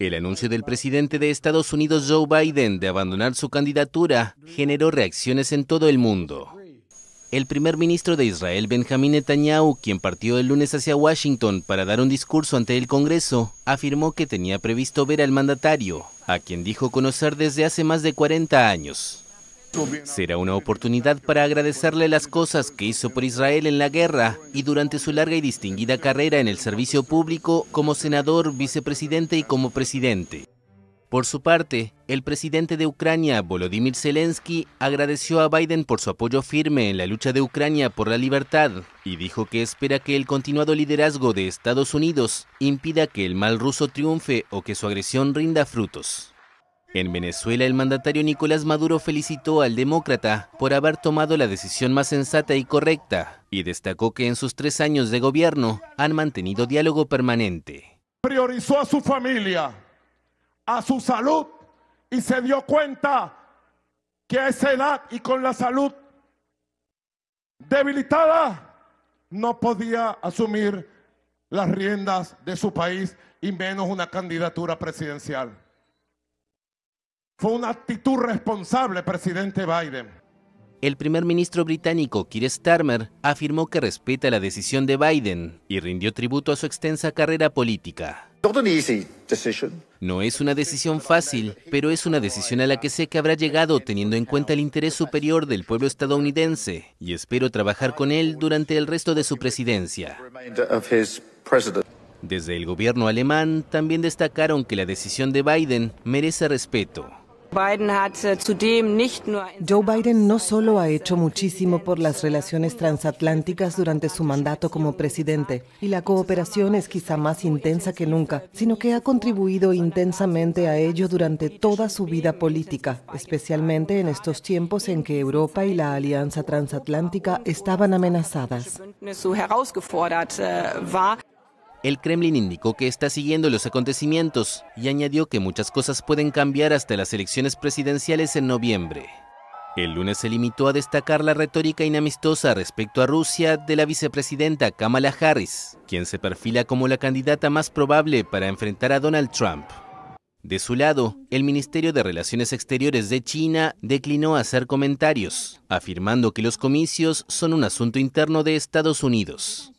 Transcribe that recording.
El anuncio del presidente de Estados Unidos Joe Biden de abandonar su candidatura generó reacciones en todo el mundo. El primer ministro de Israel Benjamin Netanyahu, quien partió el lunes hacia Washington para dar un discurso ante el Congreso, afirmó que tenía previsto ver al mandatario, a quien dijo conocer desde hace más de 40 años. Será una oportunidad para agradecerle las cosas que hizo por Israel en la guerra y durante su larga y distinguida carrera en el servicio público como senador, vicepresidente y como presidente. Por su parte, el presidente de Ucrania, Volodymyr Zelensky, agradeció a Biden por su apoyo firme en la lucha de Ucrania por la libertad y dijo que espera que el continuado liderazgo de Estados Unidos impida que el mal ruso triunfe o que su agresión rinda frutos. En Venezuela, el mandatario Nicolás Maduro felicitó al demócrata por haber tomado la decisión más sensata y correcta y destacó que en sus tres años de gobierno han mantenido diálogo permanente. Priorizó a su familia, a su salud y se dio cuenta que a esa edad y con la salud debilitada no podía asumir las riendas de su país y menos una candidatura presidencial. Fue una actitud responsable, presidente Biden. El primer ministro británico Keir Starmer afirmó que respeta la decisión de Biden y rindió tributo a su extensa carrera política. No es una decisión fácil, pero es una decisión a la que sé que habrá llegado teniendo en cuenta el interés superior del pueblo estadounidense y espero trabajar con él durante el resto de su presidencia. Desde el gobierno alemán también destacaron que la decisión de Biden merece respeto. Eh, Joe Biden no solo ha hecho muchísimo por las relaciones transatlánticas durante su mandato como presidente, y la cooperación es quizá más intensa que nunca, sino que ha contribuido intensamente a ello durante toda su vida política, especialmente en estos tiempos en que Europa y la alianza transatlántica estaban amenazadas. El Kremlin indicó que está siguiendo los acontecimientos y añadió que muchas cosas pueden cambiar hasta las elecciones presidenciales en noviembre. El lunes se limitó a destacar la retórica inamistosa respecto a Rusia de la vicepresidenta Kamala Harris, quien se perfila como la candidata más probable para enfrentar a Donald Trump. De su lado, el Ministerio de Relaciones Exteriores de China declinó hacer comentarios, afirmando que los comicios son un asunto interno de Estados Unidos.